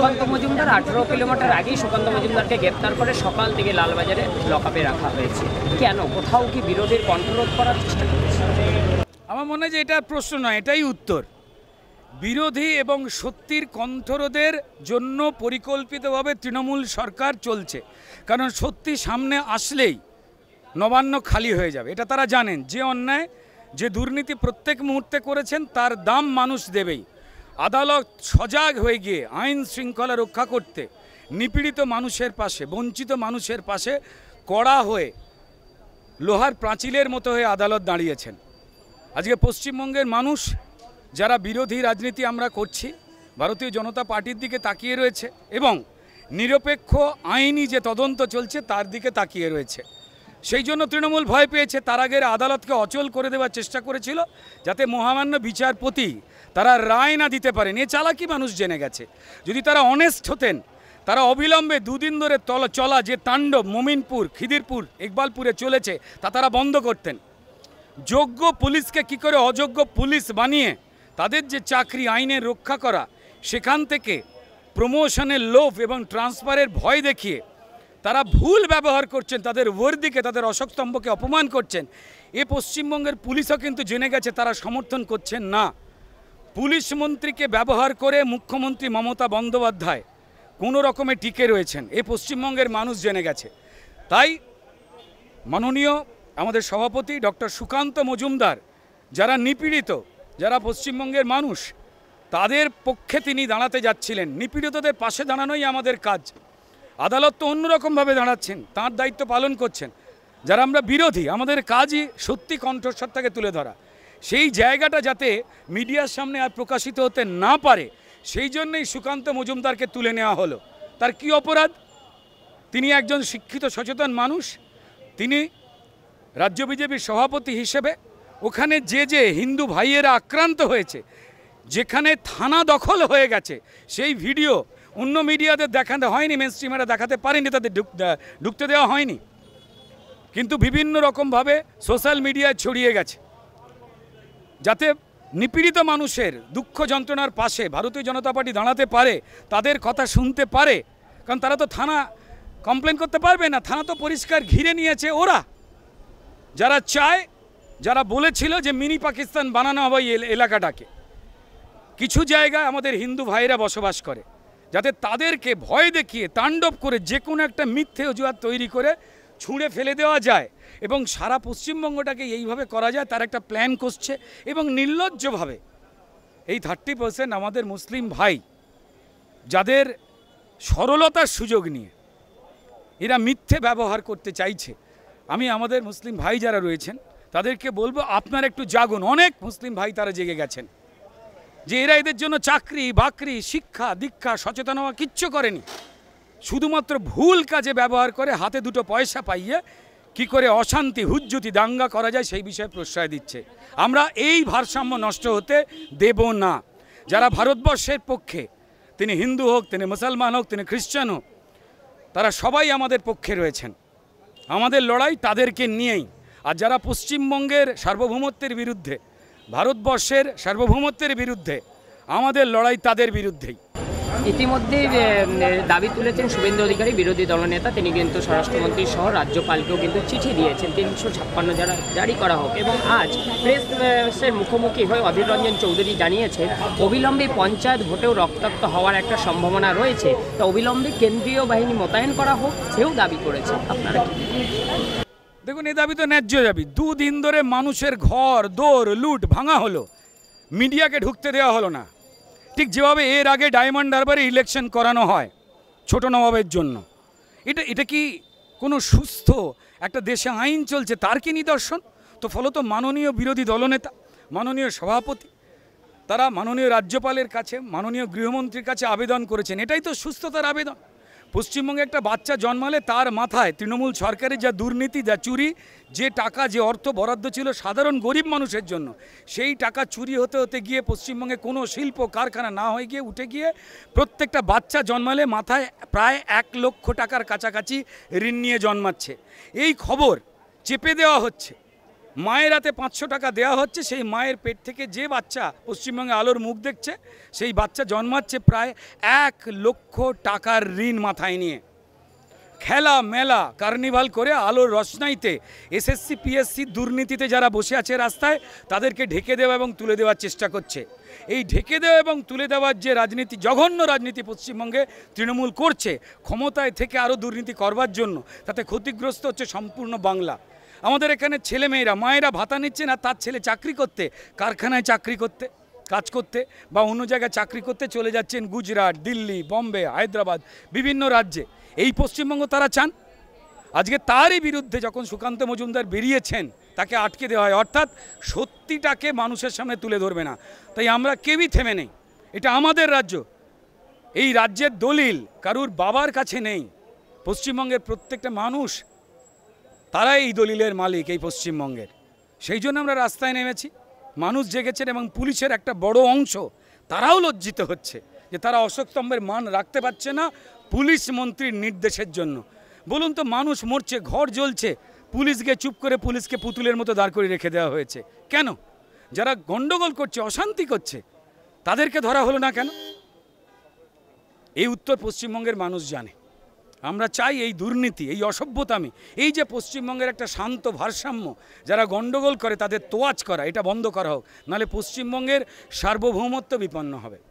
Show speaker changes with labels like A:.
A: সুকান্ত মজুমদার আঠেরো কিলোমিটার আগেই সুকান্ত মজুমদারকে গ্রেপ্তার করে সকাল থেকে লালবাজারে লকআপে রাখা হয়েছে কেন কোথাও কি বিরোধীর কণ্ঠরোধ করার চেষ্টা করেছে আমার মনে হয় যে এটা প্রশ্ন নয় এটাই উত্তর বিরোধী এবং সত্যির কণ্ঠরোধের জন্য পরিকল্পিতভাবে তৃণমূল সরকার চলছে কারণ সত্যি সামনে আসলেই নবান্ন খালি হয়ে যাবে এটা তারা জানেন যে অন্যায় যে দুর্নীতি প্রত্যেক মুহূর্তে করেছেন তার দাম মানুষ দেবেই আদালত সজাগ হয়ে গিয়ে আইন শৃঙ্খলা রক্ষা করতে নিপীড়িত মানুষের পাশে বঞ্চিত মানুষের পাশে কড়া হয়ে লোহার প্রাচীরের মতো হয়ে আদালত দাঁড়িয়েছেন আজকে পশ্চিমবঙ্গের মানুষ যারা বিরোধী রাজনীতি আমরা করছি ভারতীয় জনতা পার্টির দিকে তাকিয়ে রয়েছে এবং নিরপেক্ষ আইনি যে তদন্ত চলছে তার দিকে তাকিয়ে রয়েছে সেই জন্য তৃণমূল ভয় পেয়েছে তার আগের আদালতকে অচল করে দেওয়ার চেষ্টা করেছিল যাতে মহামান্য বিচারপতি তারা রায় না দিতে পারেন এ চালাকি মানুষ জেনে গেছে যদি তারা অনেস্ট হতেন তারা অবিলম্বে দুদিন ধরে তল চলা যে তাণ্ডব মমিনপুর খিদিরপুর ইকবালপুরে চলেছে তা তারা বন্ধ করতেন যোগ্য পুলিশকে কি করে অযোগ্য পুলিশ বানিয়ে তাদের যে চাকরি আইনে রক্ষা করা সেখান থেকে প্রমোশনের লোভ এবং ট্রান্সফারের ভয় দেখিয়ে তারা ভুল ব্যবহার করছেন তাদের ওর্দিকে তাদের অশোকস্তম্ভকে অপমান করছেন এ পশ্চিমবঙ্গের পুলিশও কিন্তু জেনে গেছে তারা সমর্থন করছেন না পুলিশ মন্ত্রীকে ব্যবহার করে মুখ্যমন্ত্রী মমতা বন্দ্যোপাধ্যায় কোনো রকমে টিকে রয়েছেন এ পশ্চিমবঙ্গের মানুষ জেনে গেছে তাই মাননীয় আমাদের সভাপতি ডক্টর সুকান্ত মজুমদার যারা নিপীড়িত যারা পশ্চিমবঙ্গের মানুষ তাদের পক্ষে তিনি দাঁড়াতে যাচ্ছিলেন নিপীড়িতদের পাশে দাঁড়ানোই আমাদের কাজ আদালত তো অন্যরকমভাবে দাঁড়াচ্ছেন তার দায়িত্ব পালন করছেন যারা আমরা বিরোধী আমাদের কাজই সত্যি কণ্ঠস্বরটাকে তুলে ধরা সেই জায়গাটা যাতে মিডিয়ার সামনে আর প্রকাশিত হতে না পারে সেই জন্যই সুকান্ত মজুমদারকে তুলে নেওয়া হলো তার কি অপরাধ তিনি একজন শিক্ষিত সচেতন মানুষ তিনি রাজ্য বিজেপির সভাপতি হিসেবে ওখানে যে যে হিন্দু ভাইয়েরা আক্রান্ত হয়েছে যেখানে থানা দখল হয়ে গেছে সেই ভিডিও অন্য মিডিয়াতে দেখাতে হয়নি মেন স্ট্রিমারে দেখাতে পারেনি তাদের ঢুকতে দেওয়া হয়নি কিন্তু বিভিন্ন রকমভাবে সোশ্যাল মিডিয়ায় ছড়িয়ে গেছে যাতে নিপীড়িত মানুষের দুঃখ যন্ত্রণার পাশে ভারতীয় জনতা পার্টি দাঁড়াতে পারে তাদের কথা শুনতে পারে কারণ তারা তো থানা কমপ্লেন করতে পারবে না থানা তো পরিষ্কার ঘিরে নিয়েছে ওরা যারা চায় যারা বলেছিল যে মিনি পাকিস্তান বানানো হবে এলাকাটাকে কিছু জায়গায় আমাদের হিন্দু ভাইয়েরা বসবাস করে যাতে তাদেরকে ভয় দেখিয়ে তাণ্ডব করে যে কোনো একটা মিথ্যে অজুহাত তৈরি করে ছুঁড়ে ফেলে দেওয়া যায় এবং সারা পশ্চিমবঙ্গটাকে এইভাবে করা যায় তার একটা প্ল্যান করছে এবং নির্লজ্জভাবে এই থার্টি পার্সেন্ট আমাদের মুসলিম ভাই যাদের সরলতার সুযোগ নিয়ে এরা মিথ্যে ব্যবহার করতে চাইছে আমি আমাদের মুসলিম ভাই যারা রয়েছেন তাদেরকে বলবো আপনার একটু জাগুন অনেক মুসলিম ভাই তারা জেগে গেছেন যে এরা এদের জন্য চাকরি বাকরি শিক্ষা দীক্ষা সচেতন হওয়া কিচ্ছু করেনি শুধুমাত্র ভুল কাজে ব্যবহার করে হাতে দুটো পয়সা পাইয়ে কি করে অশান্তি হুজ্জুতি দাঙ্গা করা যায় সেই বিষয়ে প্রশ্রয় দিচ্ছে আমরা এই ভারসাম্য নষ্ট হতে দেব না যারা ভারতবর্ষের পক্ষে তিনি হিন্দু হোক তিনি মুসলমান হোক তিনি খ্রিস্টান হোক তারা সবাই আমাদের পক্ষে রয়েছেন আমাদের লড়াই তাদেরকে নিয়েই আর যারা পশ্চিমবঙ্গের সার্বভৌমত্বের বিরুদ্ধে ভারতবর্ষের সার্বভৌমত্বের বিরুদ্ধে আমাদের লড়াই তাদের বিরুদ্ধেই ইতিমধ্যে দাবি তুলেছেন শুভেন্দু অধিকারী বিরোধী দলনেতা তিনি কিন্তু স্বরাষ্ট্রমন্ত্রী সহ রাজ্যপালকেও কিন্তু চিঠি দিয়েছেন তিনশো ছাপ্পান্ন যারা জারি করা হোক এবং আজ প্রেসের মুখোমুখি হয়ে অধীর রঞ্জন চৌধুরী জানিয়েছেন অবিলম্বে পঞ্চায়েত ভোটেও রক্তাক্ত হওয়ার একটা সম্ভাবনা রয়েছে তা অবিলম্বে কেন্দ্রীয় বাহিনী মোতায়েন করা হোক সেও দাবি করেছে আপনারা দেখুন এ দাবি তো ন্যায্য দাবি দুদিন ধরে মানুষের ঘর দোর লুট ভাঙা হলো মিডিয়াকে ঢুকতে দেওয়া হলো না ঠিক যেভাবে এর আগে ডায়মন্ড হারবারে ইলেকশন করানো হয় ছোট নবাবের জন্য এটা এটা কি কোনো সুস্থ একটা দেশে আইন চলছে তার কি নিদর্শন তো ফলত মাননীয় বিরোধী দলনেতা মাননীয় সভাপতি তারা মাননীয় রাজ্যপালের কাছে মাননীয় গৃহমন্ত্রীর কাছে আবেদন করেছেন এটাই তো সুস্থতার আবেদন পশ্চিমবঙ্গে একটা বাচ্চা জন্মালে তার মাথায় তৃণমূল সরকারের যা দুর্নীতি যা চুরি যে টাকা যে অর্থ বরাদ্দ ছিল সাধারণ গরিব মানুষের জন্য সেই টাকা চুরি হতে হতে গিয়ে পশ্চিমবঙ্গে কোনো শিল্প কারখানা না হয়ে গিয়ে উঠে গিয়ে প্রত্যেকটা বাচ্চা জন্মালে মাথায় প্রায় এক লক্ষ টাকার কাছাকাছি ঋণ নিয়ে জন্মাচ্ছে এই খবর চেপে দেওয়া হচ্ছে মায়ের হাতে পাঁচশো টাকা দেওয়া হচ্ছে সেই মায়ের পেট থেকে যে বাচ্চা পশ্চিমবঙ্গে আলোর মুখ দেখছে সেই বাচ্চা জন্মাচ্ছে প্রায় এক লক্ষ টাকার ঋণ মাথায় নিয়ে খেলা মেলা কার্নিভাল করে আলোর রসনাইতে এসএসসি পিএসসি দুর্নীতিতে যারা বসে আছে রাস্তায় তাদেরকে ঢেকে দেওয়া এবং তুলে দেওয়ার চেষ্টা করছে এই ঢেকে দেওয়া এবং তুলে দেওয়ার যে রাজনীতি জঘন্য রাজনীতি পশ্চিমবঙ্গে তৃণমূল করছে ক্ষমতায় থেকে আরও দুর্নীতি করবার জন্য তাতে ক্ষতিগ্রস্ত হচ্ছে সম্পূর্ণ বাংলা আমাদের এখানে ছেলে মেয়েরা মায়েরা ভাতা নিচ্ছে না তার ছেলে চাকরি করতে কারখানায় চাকরি করতে কাজ করতে বা অন্য জায়গায় চাকরি করতে চলে যাচ্ছেন গুজরাট দিল্লি বম্বে হায়দ্রাবাদ বিভিন্ন রাজ্যে এই পশ্চিমবঙ্গ তারা চান আজকে তারই বিরুদ্ধে যখন সুকান্ত মজুমদার বেরিয়েছেন তাকে আটকে দেওয়া হয় অর্থাৎ সত্যিটাকে মানুষের সামনে তুলে ধরবে না তাই আমরা কেউই থেমে নেই এটা আমাদের রাজ্য এই রাজ্যের দলিল কারুর বাবার কাছে নেই পশ্চিমবঙ্গের প্রত্যেকটা মানুষ তারাই এই দলিলের মালিক এই পশ্চিমবঙ্গের সেই জন্য আমরা রাস্তায় নেমেছি মানুষ জেগেছেন এবং পুলিশের একটা বড় অংশ তারাও লজ্জিত হচ্ছে যে তারা অশোকস্তম্ভের মান রাখতে পারছে না পুলিশ মন্ত্রীর নির্দেশের জন্য বলুন তো মানুষ মরছে ঘর জ্বলছে পুলিশকে চুপ করে পুলিশকে পুতুলের মতো দাঁড় করে রেখে দেওয়া হয়েছে কেন যারা গণ্ডগোল করছে অশান্তি করছে তাদেরকে ধরা হলো না কেন এই উত্তর পশ্চিমবঙ্গের মানুষ জানে আমরা চাই এই দুর্নীতি এই অসভ্যতামি এই যে পশ্চিমবঙ্গের একটা শান্ত ভারসাম্য যারা গণ্ডগোল করে তাদের তোয়াজ করা এটা বন্ধ করা হোক নাহলে পশ্চিমবঙ্গের সার্বভৌমত্ব বিপন্ন হবে